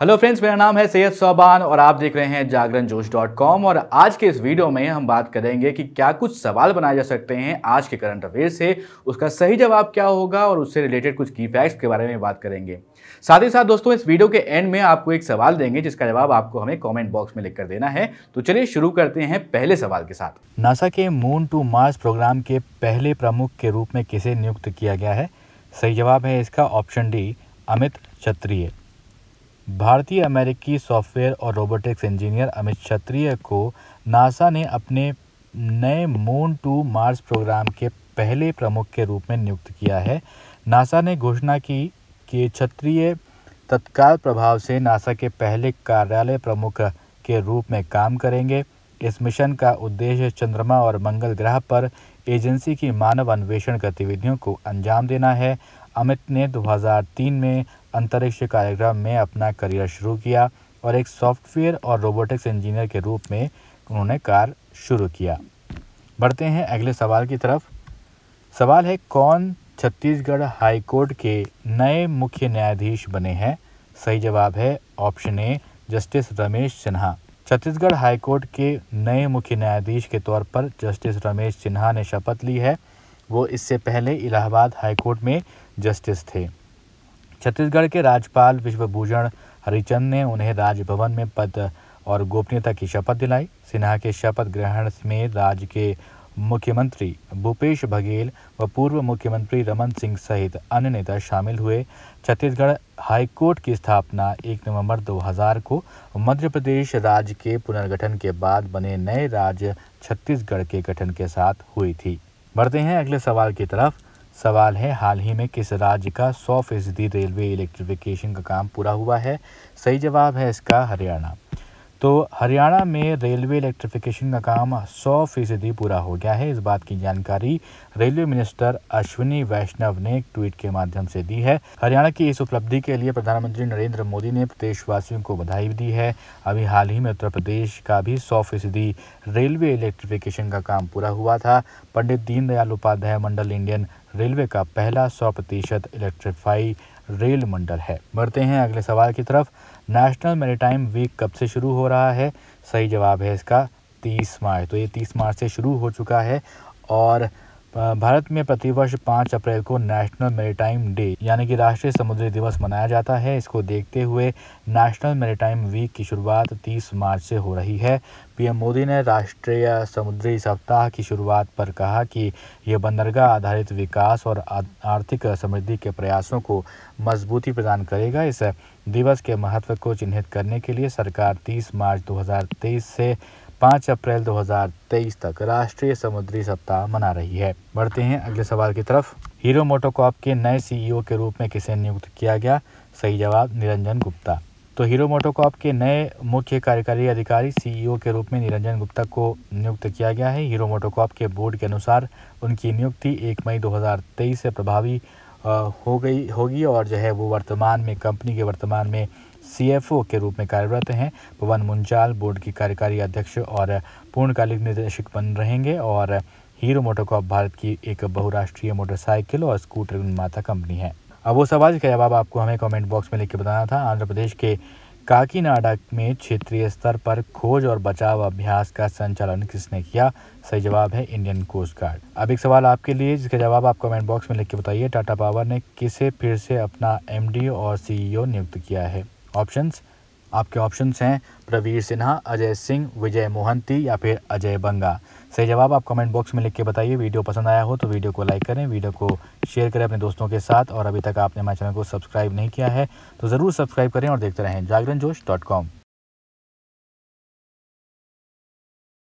hello friends मेरा नाम है सैयद सौबान और आप देख रहे हैं जागरण जोश डॉट कॉम और आज के इस वीडियो में हम बात करेंगे कि क्या कुछ सवाल बनाए जा सकते हैं आज के करंट अफेयर से उसका सही जवाब क्या होगा और उससे रिलेटेड कुछ की फैक्ट्स के बारे में बात करेंगे साथ ही साथ दोस्तों इस वीडियो के एंड में आपको एक सवाल देंगे जिसका जवाब आपको हमें कॉमेंट बॉक्स में लिख देना है तो चलिए शुरू करते हैं पहले सवाल के साथ नासा के मून टू मार्स प्रोग्राम के पहले प्रमुख के रूप में किसे नियुक्त किया गया है सही जवाब है इसका ऑप्शन डी अमित क्षत्रिय भारतीय अमेरिकी सॉफ्टवेयर और रोबोटिक्स इंजीनियर अमित क्षत्रिय को नासा ने अपने नए मून टू मार्स प्रोग्राम के पहले प्रमुख के रूप में नियुक्त किया है नासा ने घोषणा की कि क्षत्रिय तत्काल प्रभाव से नासा के पहले कार्यालय प्रमुख के रूप में काम करेंगे इस मिशन का उद्देश्य चंद्रमा और मंगल ग्रह पर एजेंसी की मानव अन्वेषण गतिविधियों को अंजाम देना है अमित ने 2003 में अंतरिक्ष कार्यक्रम में अपना करियर शुरू किया और एक सॉफ्टवेयर और रोबोटिक्स इंजीनियर के रूप में उन्होंने कार्य शुरू किया बढ़ते हैं अगले सवाल की तरफ सवाल है कौन छत्तीसगढ़ हाईकोर्ट के नए मुख्य न्यायाधीश बने हैं सही जवाब है option A justice Ramesh Sinha Chhattisgarh high court के नए मुख्य न्यायाधीश के तौर पर जस्टिस रमेश सिन्हा ने शपथ ली है वो इससे पहले इलाहाबाद हाईकोर्ट में जस्टिस थे छत्तीसगढ़ के राज्यपाल विश्वभूषण हरिचंद ने उन्हें राजभवन में पद और गोपनीयता की शपथ दिलाई सिन्हा के शपथ ग्रहण में राज्य के मुख्यमंत्री भूपेश बघेल व पूर्व मुख्यमंत्री रमन सिंह सहित अन्य नेता शामिल हुए छत्तीसगढ़ हाईकोर्ट की स्थापना 1 नवंबर 2000 को मध्य प्रदेश राज्य के पुनर्गठन के बाद बने नए राज्य छत्तीसगढ़ के गठन के साथ हुई थी बढ़ते हैं अगले सवाल की तरफ सवाल है हाल ही में किस राज्य का सौ फीसदी रेलवे इलेक्ट्रिफिकेशन का काम पूरा हुआ है सही जवाब है इसका हरियाणा तो हरियाणा में रेलवे इलेक्ट्रिफिकेशन का काम सौ फीसदी पूरा हो गया है इस बात की जानकारी रेलवे मिनिस्टर अश्विनी वैष्णव ने एक ट्वीट के माध्यम से दी है हरियाणा की इस उपलब्धि के लिए प्रधानमंत्री नरेंद्र मोदी ने प्रदेशवासियों को बधाई दी है अभी हाल ही में उत्तर प्रदेश का भी सौ फीसदी रेलवे इलेक्ट्रिफिकेशन का काम पूरा हुआ था पंडित दीनदयाल उपाध्याय मंडल इंडियन रेलवे का पहला सौ प्रतिशत इलेक्ट्रीफाई रेल मंडल है बढ़ते हैं अगले सवाल की तरफ नेशनल मैरीटाइम वीक कब से शुरू हो रहा है सही जवाब है इसका 30 मार्च तो ये 30 मार्च से शुरू हो चुका है और भारत में प्रतिवर्ष पाँच अप्रैल को नेशनल मेरीटाइम डे यानी कि राष्ट्रीय समुद्री दिवस मनाया जाता है इसको देखते हुए नेशनल मेरीटाइम वीक की शुरुआत 30 मार्च से हो रही है पीएम मोदी ने राष्ट्रीय समुद्री सप्ताह की शुरुआत पर कहा कि यह बंदरगाह आधारित विकास और आर्थिक समृद्धि के प्रयासों को मजबूती प्रदान करेगा इस दिवस के महत्व को चिन्हित करने के लिए सरकार तीस मार्च दो से 5 अप्रैल 2023 तक राष्ट्रीय समुद्री सप्ताह मना रही है बढ़ते हैं अगले सवाल की तरफ हीरो मोटोकॉप के नए सीईओ e के रूप में किसे नियुक्त किया गया सही जवाब निरंजन गुप्ता तो हीरो मोटोकॉप के नए मुख्य कार्यकारी अधिकारी सीईओ e के रूप में निरंजन गुप्ता को नियुक्त किया गया है हीरो मोटोकॉप के बोर्ड के अनुसार उनकी नियुक्ति एक मई 2023 से प्रभावी हो गई होगी और जो है वो वर्तमान में कंपनी के वर्तमान में सीएफओ के रूप में कार्यरत हैं पवन मुंजाल बोर्ड के कार्यकारी अध्यक्ष और पूर्णकालिक निदेशक बन रहेंगे और हीरो मोटोकॉप भारत की एक बहुराष्ट्रीय मोटरसाइकिल और स्कूटर निर्माता कंपनी है अब वो सवाल का जवाब आपको हमें कमेंट बॉक्स में लिख के बताना था आंध्र प्रदेश के काकीनाडा में क्षेत्रीय स्तर पर खोज और बचाव अभ्यास का संचालन किसने किया सही जवाब है इंडियन कोस्ट गार्ड अब एक सवाल आपके लिए जिसका जवाब आप कमेंट बॉक्स में लिख के बताइए टाटा पावर ने किसे फिर से अपना एमडी और सीईओ e नियुक्त किया है ऑप्शंस आपके ऑप्शंस हैं प्रवीर सिन्हा अजय सिंह विजय मोहंती या फिर अजय बंगा सही जवाब आप कमेंट बॉक्स में लिख के बताइए वीडियो पसंद आया हो तो वीडियो को लाइक करें वीडियो को शेयर करें अपने दोस्तों के साथ और अभी तक आपने हमारे चैनल को सब्सक्राइब नहीं किया है तो ज़रूर सब्सक्राइब करें और देखते रहें जागरण जोश डॉट कॉम